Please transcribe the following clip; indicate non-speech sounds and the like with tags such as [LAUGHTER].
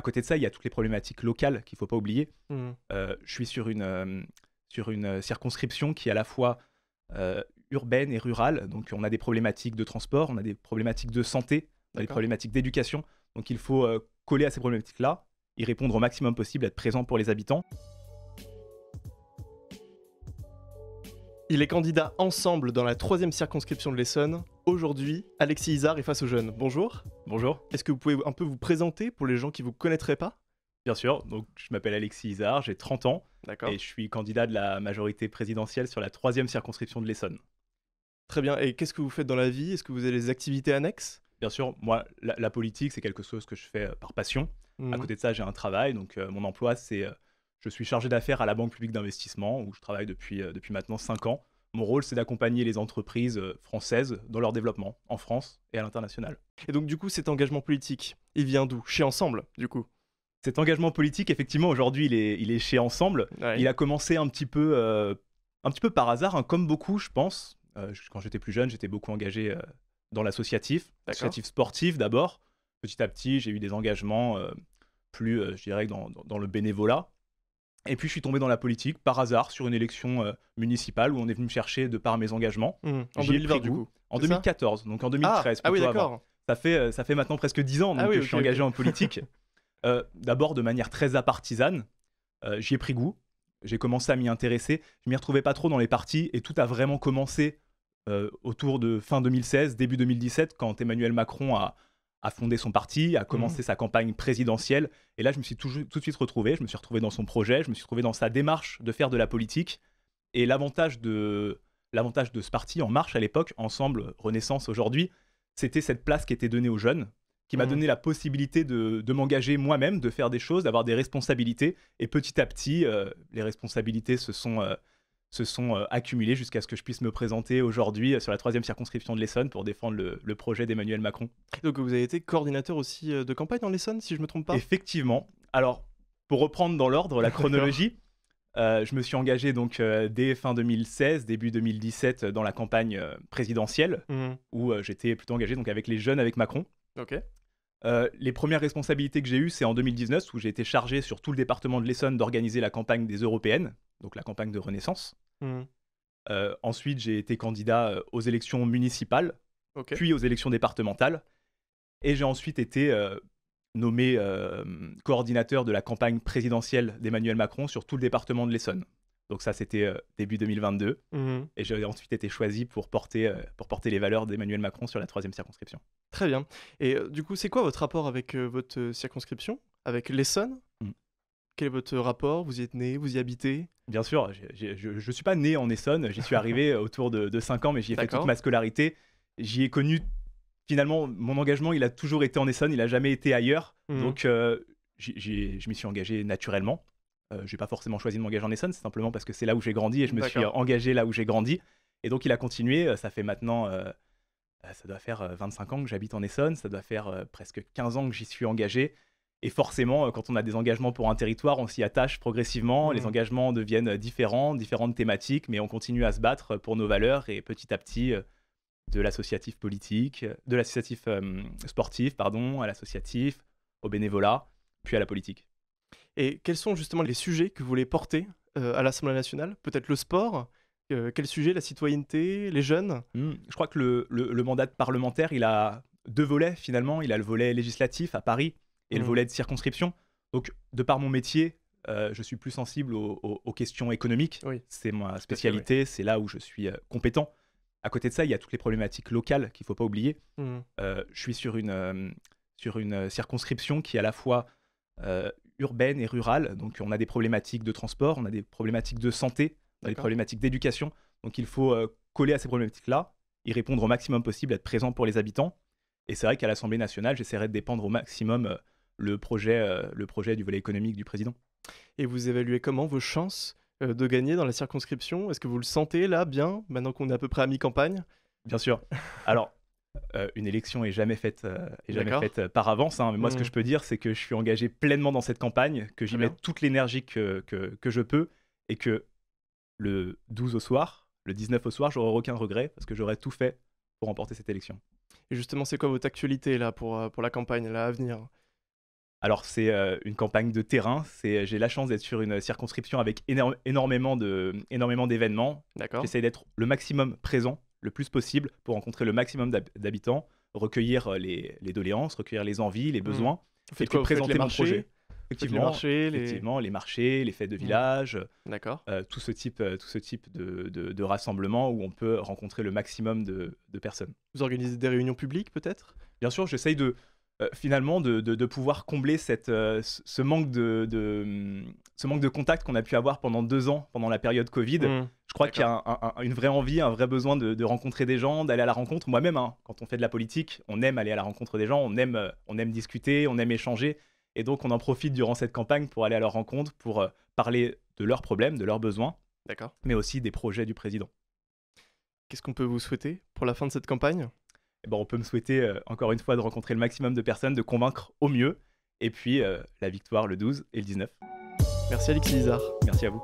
À côté de ça, il y a toutes les problématiques locales qu'il ne faut pas oublier. Mmh. Euh, je suis sur une, euh, sur une euh, circonscription qui est à la fois urbaine et rurale. Donc, on a des problématiques de transport, on a des problématiques de santé, on a des problématiques d'éducation. Donc, il faut coller à ces problématiques-là y répondre au maximum possible, être présent pour les habitants. Il est candidat ensemble dans la troisième circonscription de l'Essonne. Aujourd'hui, Alexis Isard est face aux jeunes. Bonjour. Bonjour. Est-ce que vous pouvez un peu vous présenter pour les gens qui ne vous connaîtraient pas Bien sûr, donc je m'appelle Alexis Isard, j'ai 30 ans D'accord. et je suis candidat de la majorité présidentielle sur la troisième circonscription de l'Essonne. Très bien, et qu'est-ce que vous faites dans la vie Est-ce que vous avez des activités annexes Bien sûr, moi, la, politique, c'est quelque chose que je fais euh, par passion. À mmh. côté de ça, j'ai un travail, donc euh, mon emploi, c'est euh, je suis chargé d'affaires à la Banque publique d'investissement, où je travaille depuis, euh, depuis maintenant 5 ans. Mon rôle, c'est d'accompagner les entreprises euh, françaises dans leur développement, en France et à l'international. Et donc, du coup, cet engagement politique, il vient d'où Chez Ensemble, du coup Cet engagement politique, effectivement, aujourd'hui, il est, il est chez Ensemble. Il a commencé un petit peu, euh, un petit peu par hasard, hein, comme beaucoup, je pense. quand j'étais plus jeune, j'étais beaucoup engagé dans l'associatif, l'associatif sportif d'abord. Petit à petit, j'ai eu des engagements plus, je dirais, dans, dans le bénévolat. Et puis je suis tombé dans la politique par hasard sur une élection euh, municipale où on est venu me chercher de par mes engagements. Mmh. En du coup. En 2014, donc en 2013. Ah, ah, oui d'accord. Ça fait, euh, ça fait maintenant presque 10 ans ah que je suis engagé en politique. [LAUGHS] Euh, d'abord de manière très apartisane. J'y ai pris goût. J'ai commencé à m'y intéresser. Je m'y retrouvais pas trop dans les partis et tout a vraiment commencé autour de fin 2016, début 2017 quand Emmanuel Macron a, a fondé son parti, a commencé mmh. sa campagne présidentielle. Et là, je me suis tout, de suite retrouvé. Je me suis retrouvé dans son projet, je me suis retrouvé dans sa démarche de faire de la politique. Et l'avantage de, l'avantage de ce parti, En Marche à l'époque, Ensemble, Renaissance aujourd'hui, c'était cette place qui était donnée aux jeunes, qui m'a mmh. donné la possibilité de, m'engager moi-même, de faire des choses, d'avoir des responsabilités. Et petit à petit, euh, les responsabilités se sont, euh, se sont euh, accumulés jusqu'à ce que je puisse me présenter aujourd'hui euh, sur la troisième circonscription de l'Essonne pour défendre le, projet d'Emmanuel Macron. Donc vous avez été coordinateur aussi euh, de campagne dans l'Essonne, si je ne me trompe pas Effectivement. Alors, pour reprendre dans l'ordre la chronologie, je me suis engagé donc dès fin 2016, début 2017 dans la campagne présidentielle, mmh. où j'étais plutôt engagé donc avec les jeunes, avec Macron. Ok. Euh, les premières responsabilités que j'ai eues, c'est en 2019, où j'ai été chargé sur tout le département de l'Essonne d'organiser la campagne des européennes, donc la campagne de Renaissance. Mmh. Euh, ensuite, j'ai été candidat euh, aux élections municipales, puis aux élections départementales. Et j'ai ensuite été nommé coordinateur de la campagne présidentielle d'Emmanuel Macron sur tout le département de l'Essonne. Donc ça, c'était euh, début 2022. Mhm. Et j'ai ensuite été choisi pour porter, euh, pour porter les valeurs d'Emmanuel Macron sur la troisième circonscription. Très bien. Et euh, du coup, c'est quoi votre rapport avec votre circonscription, avec l'Essonne mm. Quel est votre rapport Vous y êtes né Vous y habitez Bien sûr, je ne suis pas né en Essonne. J'y suis arrivé autour de, de, 5 ans, mais j'y ai fait toute ma scolarité. J'y ai connu, finalement, mon engagement, il a toujours été en Essonne, il n'a jamais été ailleurs. Mhm. Donc, je m'y suis engagé naturellement. Euh, je n'ai pas forcément choisi de m'engager en Essonne, c'est simplement parce que c'est là où j'ai grandi et je me suis engagé là où j'ai grandi. Et donc il a continué, euh, ça fait maintenant, euh, ça doit faire 25 ans que j'habite en Essonne, ça doit faire presque 15 ans que j'y suis engagé. Et forcément, quand on a des engagements pour un territoire, on s'y attache progressivement, les mmh. engagements deviennent différents, différentes thématiques, mais on continue à se battre pour nos valeurs et petit à petit, de l'associatif politique, de l'associatif sportif, pardon, à l'associatif, au bénévolat, puis à la politique. Et quels sont justement les sujets que vous voulez porter euh, à l'Assemblée nationale Peut-être le sport euh, Quel sujet La citoyenneté Les jeunes hmm, Je crois que le, le, mandat parlementaire, il a deux volets finalement. Il a le volet législatif à Paris et le hmm. volet de circonscription. Donc, de par mon métier, euh, je suis plus sensible aux, questions économiques. C'est ma spécialité, c'est là où je suis compétent. À côté de ça, il y a toutes les problématiques locales qu'il ne faut pas oublier. Hmm. je suis sur une, sur une circonscription qui est à la fois urbaine et rurale. Donc on a des problématiques de transport, on a des problématiques de santé, on a des problématiques d'éducation. Donc il faut euh, coller à ces problématiques-là, y répondre au maximum possible, être présent pour les habitants. Et c'est vrai qu'à l'Assemblée nationale, j'essaierai de dépendre au maximum euh, le projet, euh, le projet du volet économique du président. Et vous évaluez comment vos chances de gagner dans la circonscription Est-ce que vous le sentez là bien, maintenant qu'on est à peu près à mi-campagne Bien sûr. Alors, euh, une élection est jamais faite, euh, jamais faite euh, par avance. Hein. Mais moi, ce que mmh. je peux dire, c'est que je suis engagé pleinement dans cette campagne, que j'y mets toute l'énergie que, que, je peux, et que le 12 au soir, le 19 au soir, j'aurai aucun regret parce que j'aurai tout fait pour remporter cette élection. Et justement, c'est quoi votre actualité là pour, pour la campagne là, à venir alors c'est une campagne de terrain, c'est j'ai la chance d'être sur une circonscription avec énormément de énormément d'événements. J'essaie d'être le maximum présent le plus possible pour rencontrer le maximum d'habitants, recueillir euh, les, doléances, recueillir les envies, les mmh. besoins, et présenter mon projet. Effectivement, les marchés, les... les marchés, les fêtes de mmh. village, d'accord, euh, tout ce type, euh, tout ce type de, rassemblement où on peut rencontrer le maximum de, personnes. Vous organisez des réunions publiques peut-être Bien sûr, j'essaye de finalement de, pouvoir combler cette, ce manque de, hum, ce manque de contact qu'on a pu avoir pendant deux ans pendant la période Covid. Mmh. Je crois qu'il y a une vraie envie, un vrai besoin de, rencontrer des gens, d'aller à la rencontre. Moi-même, hein, quand on fait de la politique, on aime aller à la rencontre des gens, euh, on aime, discuter, on aime échanger. Et donc, on en profite durant cette campagne pour aller à leur rencontre, pour euh, parler de leurs problèmes, de leurs besoins, mais aussi des projets du président. Qu'est-ce qu'on peut vous souhaiter pour la fin de cette campagne eh ben, On peut me souhaiter, euh, encore une fois, de rencontrer le maximum de personnes, de convaincre au mieux, et puis la victoire le 12 et le 19. Merci Alexis Lizard. Merci à vous.